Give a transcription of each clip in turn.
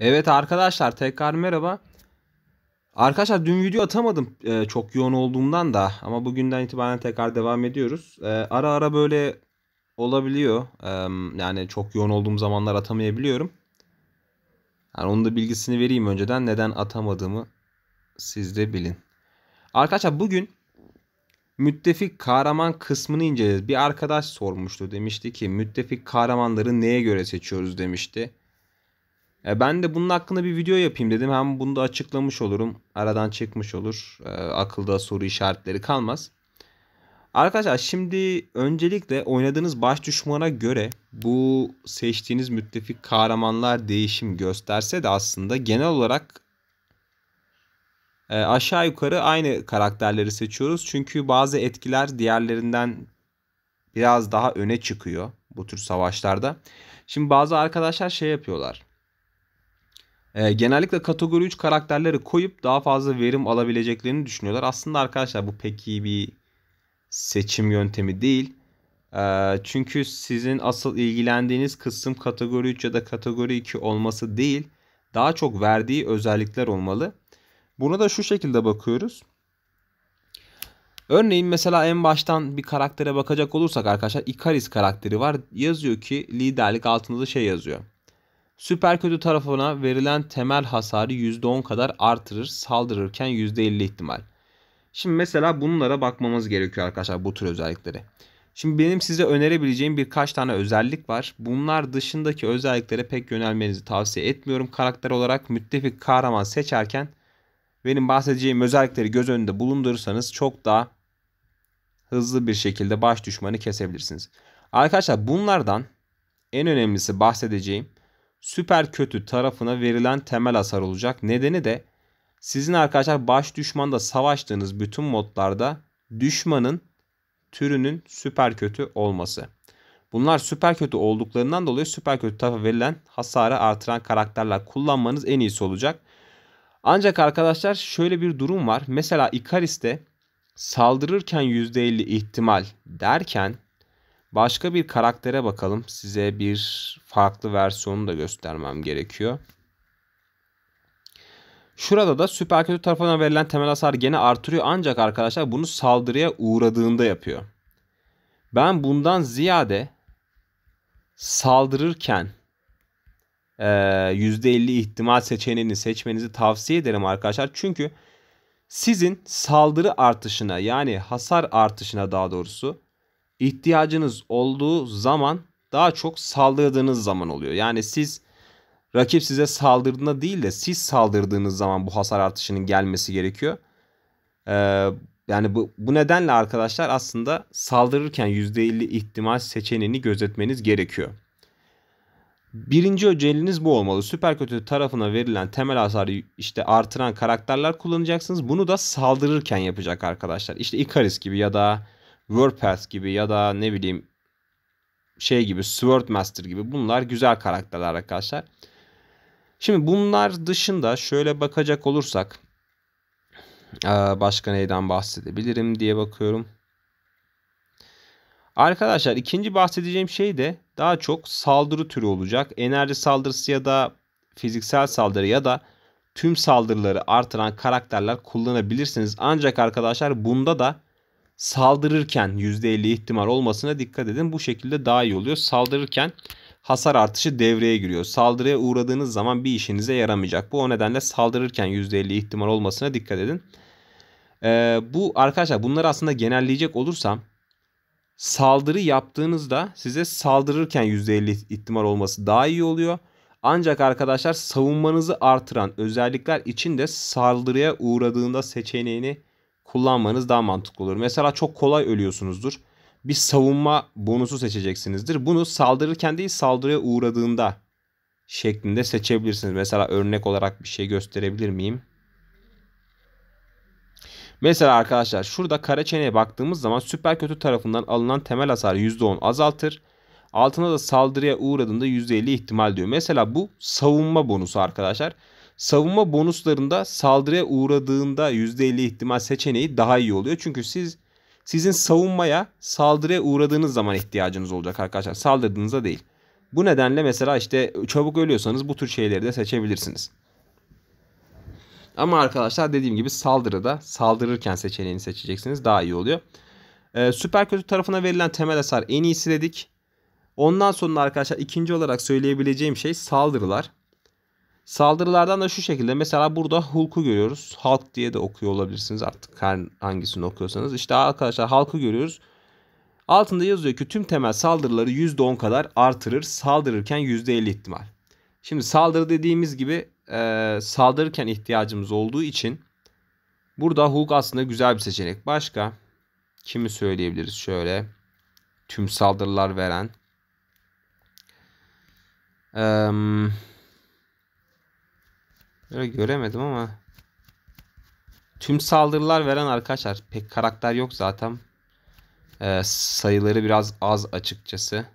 Evet arkadaşlar tekrar merhaba. Arkadaşlar dün video atamadım e, çok yoğun olduğumdan da ama bugünden itibaren tekrar devam ediyoruz. E, ara ara böyle olabiliyor. E, yani çok yoğun olduğum zamanlar atamayabiliyorum. Yani onun da bilgisini vereyim önceden neden atamadığımı siz de bilin. Arkadaşlar bugün müttefik kahraman kısmını inceleyeceğiz. Bir arkadaş sormuştu demişti ki müttefik kahramanları neye göre seçiyoruz demişti. E, ben de bunun hakkında bir video yapayım dedim. Hem bunu da açıklamış olurum. Aradan çıkmış olur. E, akılda soru işaretleri kalmaz. Arkadaşlar şimdi öncelikle oynadığınız baş düşmana göre bu seçtiğiniz müttefik kahramanlar değişim gösterse de aslında genel olarak e, aşağı yukarı aynı karakterleri seçiyoruz. Çünkü bazı etkiler diğerlerinden biraz daha öne çıkıyor bu tür savaşlarda. Şimdi bazı arkadaşlar şey yapıyorlar. E, genellikle kategori 3 karakterleri koyup daha fazla verim alabileceklerini düşünüyorlar. Aslında arkadaşlar bu pek iyi bir seçim yöntemi değil. E, çünkü sizin asıl ilgilendiğiniz kısım kategori 3 ya da kategori 2 olması değil. Daha çok verdiği özellikler olmalı. Buna da şu şekilde bakıyoruz. Örneğin mesela en baştan bir karaktere bakacak olursak arkadaşlar Ikaris karakteri var. Yazıyor ki liderlik altında da şey yazıyor. Süper kötü tarafına verilen temel hasarı %10 kadar artırır. Saldırırken %50 ihtimal. Şimdi mesela bunlara bakmamız gerekiyor arkadaşlar bu tür özellikleri. Şimdi benim size önerebileceğim birkaç tane özellik var. Bunlar dışındaki özelliklere pek yönelmenizi tavsiye etmiyorum. Karakter olarak müttefik kahraman seçerken benim bahsedeceğim özellikleri göz önünde bulundurursanız çok daha hızlı bir şekilde baş düşmanı kesebilirsiniz. Arkadaşlar bunlardan en önemlisi bahsedeceğim süper kötü tarafına verilen temel hasar olacak. Nedeni de sizin arkadaşlar baş düşmanda savaştığınız bütün modlarda düşmanın türünün süper kötü olması. Bunlar süper kötü olduklarından dolayı süper kötü tarafa verilen hasarı artıran karakterler kullanmanız en iyisi olacak. Ancak arkadaşlar şöyle bir durum var. Mesela Icaris'te saldırırken %50 ihtimal derken Başka bir karaktere bakalım. Size bir farklı versiyonu da göstermem gerekiyor. Şurada da süper kötü tarafından verilen temel hasar gene artırıyor ancak arkadaşlar bunu saldırıya uğradığında yapıyor. Ben bundan ziyade saldırırken %50 e, ihtimal seçeneğini seçmenizi tavsiye ederim arkadaşlar. Çünkü sizin saldırı artışına yani hasar artışına daha doğrusu ihtiyacınız olduğu zaman daha çok saldırdığınız zaman oluyor. Yani siz rakip size saldırdığında değil de siz saldırdığınız zaman bu hasar artışının gelmesi gerekiyor. Ee, yani bu, bu nedenle arkadaşlar aslında saldırırken %50 ihtimal seçeneğini gözetmeniz gerekiyor. Birinci özelliğiniz bu olmalı. Süper kötü tarafına verilen temel hasarı işte artıran karakterler kullanacaksınız. Bunu da saldırırken yapacak arkadaşlar. İşte Ikaris gibi ya da WordPress gibi ya da ne bileyim şey gibi Swordmaster gibi bunlar güzel karakterler arkadaşlar. Şimdi bunlar dışında şöyle bakacak olursak başka neyden bahsedebilirim diye bakıyorum. Arkadaşlar ikinci bahsedeceğim şey de daha çok saldırı türü olacak. Enerji saldırısı ya da fiziksel saldırı ya da tüm saldırıları artıran karakterler kullanabilirsiniz. Ancak arkadaşlar bunda da saldırırken %50 ihtimal olmasına dikkat edin. Bu şekilde daha iyi oluyor. Saldırırken hasar artışı devreye giriyor. Saldırıya uğradığınız zaman bir işinize yaramayacak. Bu o nedenle saldırırken %50 ihtimal olmasına dikkat edin. Ee, bu arkadaşlar bunları aslında genelleyecek olursam saldırı yaptığınızda size saldırırken %50 ihtimal olması daha iyi oluyor. Ancak arkadaşlar savunmanızı artıran özellikler için de saldırıya uğradığında seçeneğini kullanmanız daha mantıklı olur. Mesela çok kolay ölüyorsunuzdur. Bir savunma bonusu seçeceksinizdir. Bunu saldırırken değil saldırıya uğradığında şeklinde seçebilirsiniz. Mesela örnek olarak bir şey gösterebilir miyim? Mesela arkadaşlar şurada kara çeneye baktığımız zaman süper kötü tarafından alınan temel hasar %10 azaltır. Altına da saldırıya uğradığında %50 ihtimal diyor. Mesela bu savunma bonusu arkadaşlar. Arkadaşlar Savunma bonuslarında saldırıya uğradığında %50 ihtimal seçeneği daha iyi oluyor. Çünkü siz sizin savunmaya saldırıya uğradığınız zaman ihtiyacınız olacak arkadaşlar. Saldırdığınızda değil. Bu nedenle mesela işte çabuk ölüyorsanız bu tür şeyleri de seçebilirsiniz. Ama arkadaşlar dediğim gibi saldırıda saldırırken seçeneğini seçeceksiniz. Daha iyi oluyor. Ee, süper kötü tarafına verilen temel hasar en iyisi dedik. Ondan sonra arkadaşlar ikinci olarak söyleyebileceğim şey saldırılar. Saldırılardan da şu şekilde mesela burada Hulk'u görüyoruz. Hulk diye de okuyor olabilirsiniz artık hangisini okuyorsanız. İşte arkadaşlar Hulk'u görüyoruz. Altında yazıyor ki tüm temel saldırıları %10 kadar artırır. Saldırırken %50 ihtimal. Şimdi saldırı dediğimiz gibi e, saldırırken ihtiyacımız olduğu için burada Hulk aslında güzel bir seçenek. Başka kimi söyleyebiliriz şöyle tüm saldırılar veren. Eee öyle göremedim ama. Tüm saldırılar veren arkadaşlar. Pek karakter yok zaten. Ee, sayıları biraz az açıkçası.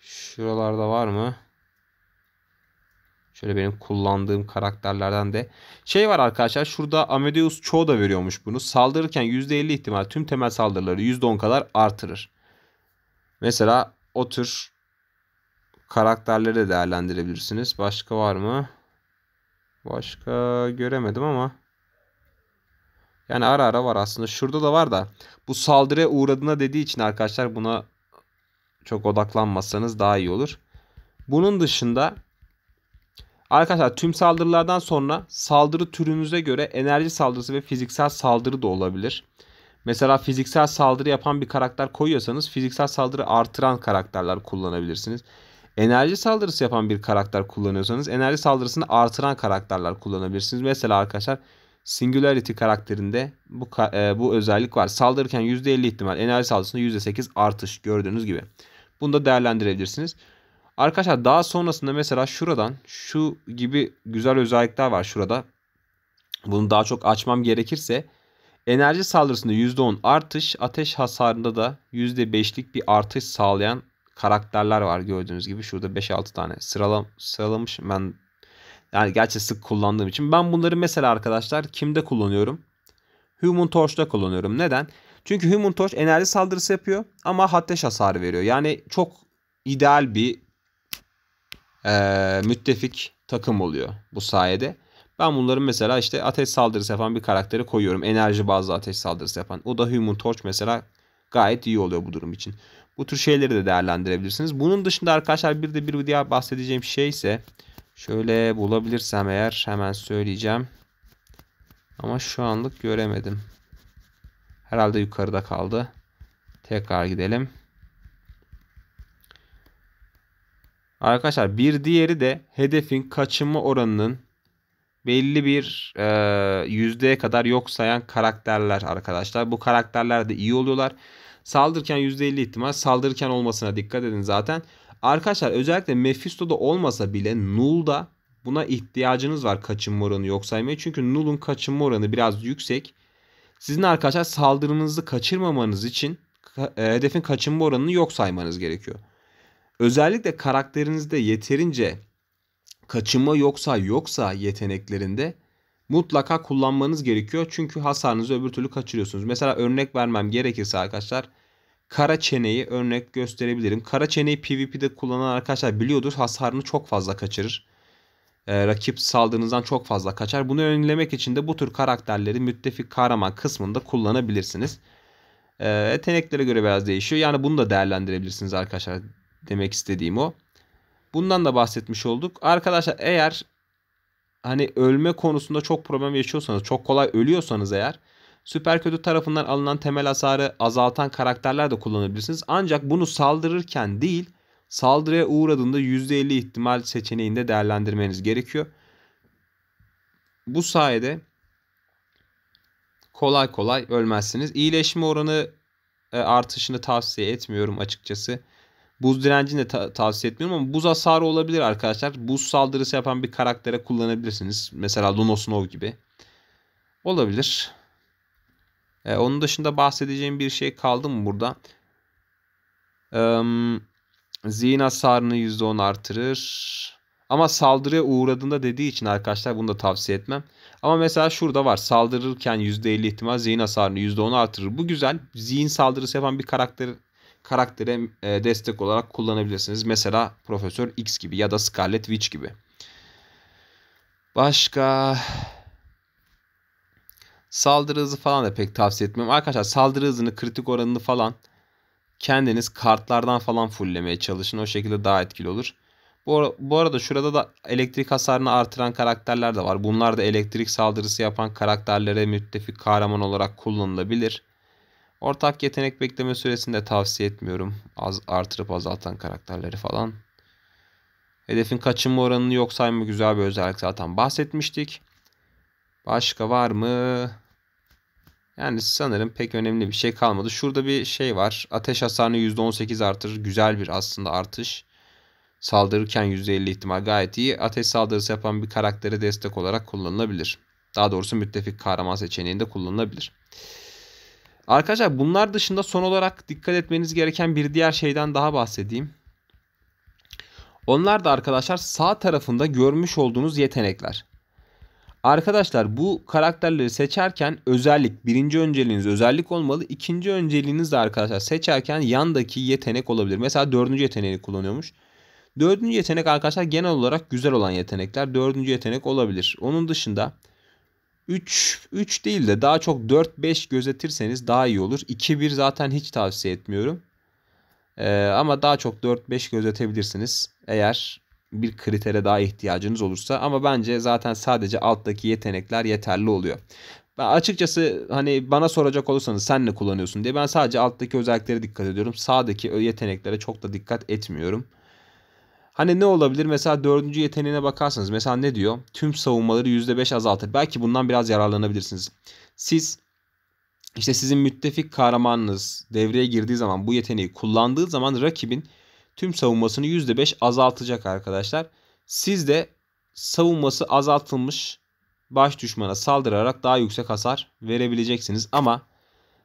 Şuralarda var mı? Şöyle benim kullandığım karakterlerden de. Şey var arkadaşlar şurada Amadeus çoğu da veriyormuş bunu. Saldırırken %50 ihtimal tüm temel saldırıları %10 kadar artırır. Mesela o tür karakterleri de değerlendirebilirsiniz. Başka var mı? Başka göremedim ama. Yani ara ara var aslında. Şurada da var da bu saldırıya uğradığına dediği için arkadaşlar buna çok odaklanmazsanız daha iyi olur. Bunun dışında arkadaşlar tüm saldırılardan sonra saldırı türünüze göre enerji saldırısı ve fiziksel saldırı da olabilir. Mesela fiziksel saldırı yapan bir karakter koyuyorsanız fiziksel saldırı artıran karakterler kullanabilirsiniz. Enerji saldırısı yapan bir karakter kullanıyorsanız enerji saldırısını artıran karakterler kullanabilirsiniz. Mesela arkadaşlar Singularity karakterinde bu e, bu özellik var. Saldırırken %50 ihtimal enerji saldırısında %8 artış gördüğünüz gibi. Bunu da değerlendirebilirsiniz. Arkadaşlar daha sonrasında mesela şuradan şu gibi güzel özellikler var şurada. Bunu daha çok açmam gerekirse enerji saldırısında %10 artış, ateş hasarında da %5'lik bir artış sağlayan karakterler var gördüğünüz gibi. Şurada 5-6 tane sıralam sıralamış. Ben yani gerçi sık kullandığım için. Ben bunları mesela arkadaşlar kimde kullanıyorum? Human Torch'ta kullanıyorum. Neden? Çünkü Human Torch enerji saldırısı yapıyor ama ateş hasarı veriyor. Yani çok ideal bir e, müttefik takım oluyor bu sayede. Ben bunların mesela işte ateş saldırısı yapan bir karakteri koyuyorum. Enerji bazlı ateş saldırısı yapan. O da Human Torch mesela gayet iyi oluyor bu durum için. Bu tür şeyleri de değerlendirebilirsiniz. Bunun dışında arkadaşlar bir de bir diğer bahsedeceğim şey ise şöyle bulabilirsem eğer hemen söyleyeceğim. Ama şu anlık göremedim. Herhalde yukarıda kaldı. Tekrar gidelim. Arkadaşlar bir diğeri de hedefin kaçınma oranının belli bir e, yüzdeye kadar yok sayan karakterler arkadaşlar. Bu karakterler de iyi oluyorlar. Saldırırken %50 ihtimal saldırırken olmasına dikkat edin zaten. Arkadaşlar özellikle Mephisto'da olmasa bile Null'da buna ihtiyacınız var kaçınma oranı yok saymaya. Çünkü Null'un kaçınma oranı biraz yüksek. Sizin arkadaşlar saldırınızı kaçırmamanız için e, hedefin kaçınma oranını yok saymanız gerekiyor. Özellikle karakterinizde yeterince kaçınma yoksa yoksa yeteneklerinde mutlaka kullanmanız gerekiyor. Çünkü hasarınızı öbür türlü kaçırıyorsunuz. Mesela örnek vermem gerekirse arkadaşlar kara çeneyi örnek gösterebilirim. Kara çeneyi PvP'de kullanan arkadaşlar biliyordur hasarını çok fazla kaçırır. Ee, rakip saldığınızdan çok fazla kaçar. Bunu önlemek için de bu tür karakterleri müttefik kahraman kısmında kullanabilirsiniz. Ee, yeteneklere göre biraz değişiyor. Yani bunu da değerlendirebilirsiniz arkadaşlar. Demek istediğim o. Bundan da bahsetmiş olduk. Arkadaşlar eğer hani ölme konusunda çok problem yaşıyorsanız, çok kolay ölüyorsanız eğer süper kötü tarafından alınan temel hasarı azaltan karakterler de kullanabilirsiniz. Ancak bunu saldırırken değil, saldırıya uğradığında %50 ihtimal seçeneğinde değerlendirmeniz gerekiyor. Bu sayede kolay kolay ölmezsiniz. İyileşme oranı e, artışını tavsiye etmiyorum açıkçası. Buz direncini de ta- tavsiye etmiyorum ama buz hasarı olabilir arkadaşlar. Buz saldırısı yapan bir karaktere kullanabilirsiniz. Mesela Lunosnov gibi. Olabilir. Ee, onun dışında bahsedeceğim bir şey kaldı mı burada? Ee, zihin hasarını %10 artırır. Ama saldırıya uğradığında dediği için arkadaşlar bunu da tavsiye etmem. Ama mesela şurada var. Saldırırken %50 ihtimal zihin hasarını %10 artırır. Bu güzel. Zihin saldırısı yapan bir karakter karaktere e, destek olarak kullanabilirsiniz. Mesela Profesör X gibi ya da Scarlet Witch gibi. Başka saldırı hızı falan da pek tavsiye etmiyorum. Arkadaşlar saldırı hızını, kritik oranını falan kendiniz kartlardan falan fulllemeye çalışın. O şekilde daha etkili olur. Bu, bu arada şurada da elektrik hasarını artıran karakterler de var. Bunlar da elektrik saldırısı yapan karakterlere müttefik kahraman olarak kullanılabilir. Ortak yetenek bekleme süresini de tavsiye etmiyorum. Az artırıp azaltan karakterleri falan. Hedefin kaçınma oranını yok sayma güzel bir özellik zaten bahsetmiştik. Başka var mı? Yani sanırım pek önemli bir şey kalmadı. Şurada bir şey var. Ateş hasarını %18 artırır. Güzel bir aslında artış. Saldırırken %50 ihtimal gayet iyi. Ateş saldırısı yapan bir karaktere destek olarak kullanılabilir. Daha doğrusu müttefik kahraman seçeneğinde kullanılabilir. Arkadaşlar bunlar dışında son olarak dikkat etmeniz gereken bir diğer şeyden daha bahsedeyim. Onlar da arkadaşlar sağ tarafında görmüş olduğunuz yetenekler. Arkadaşlar bu karakterleri seçerken özellik, birinci önceliğiniz özellik olmalı. İkinci önceliğiniz de arkadaşlar seçerken yandaki yetenek olabilir. Mesela dördüncü yeteneğini kullanıyormuş. Dördüncü yetenek arkadaşlar genel olarak güzel olan yetenekler. Dördüncü yetenek olabilir. Onun dışında 3 3 değil de daha çok 4 5 gözetirseniz daha iyi olur. 2 1 zaten hiç tavsiye etmiyorum. Ee, ama daha çok 4 5 gözetebilirsiniz eğer bir kritere daha ihtiyacınız olursa ama bence zaten sadece alttaki yetenekler yeterli oluyor. Ben açıkçası hani bana soracak olursanız sen ne kullanıyorsun diye ben sadece alttaki özelliklere dikkat ediyorum. Sağdaki yeteneklere çok da dikkat etmiyorum. Hani ne olabilir? Mesela dördüncü yeteneğine bakarsanız mesela ne diyor? Tüm savunmaları %5 azaltır. Belki bundan biraz yararlanabilirsiniz. Siz işte sizin müttefik kahramanınız devreye girdiği zaman bu yeteneği kullandığı zaman rakibin tüm savunmasını %5 azaltacak arkadaşlar. Siz de savunması azaltılmış baş düşmana saldırarak daha yüksek hasar verebileceksiniz. Ama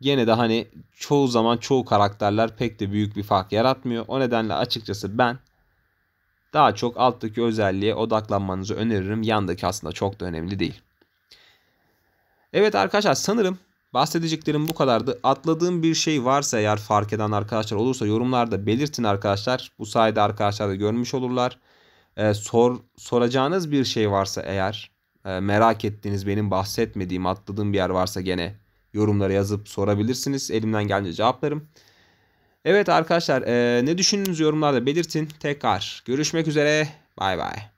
gene de hani çoğu zaman çoğu karakterler pek de büyük bir fark yaratmıyor. O nedenle açıkçası ben daha çok alttaki özelliğe odaklanmanızı öneririm. Yandaki aslında çok da önemli değil. Evet arkadaşlar sanırım bahsedeceklerim bu kadardı. Atladığım bir şey varsa eğer fark eden arkadaşlar olursa yorumlarda belirtin arkadaşlar. Bu sayede arkadaşlar da görmüş olurlar. Ee, sor Soracağınız bir şey varsa eğer e, merak ettiğiniz benim bahsetmediğim atladığım bir yer varsa gene yorumlara yazıp sorabilirsiniz. Elimden gelince cevaplarım. Evet arkadaşlar ne düşündüğünüzü yorumlarda belirtin. Tekrar görüşmek üzere. Bay bay.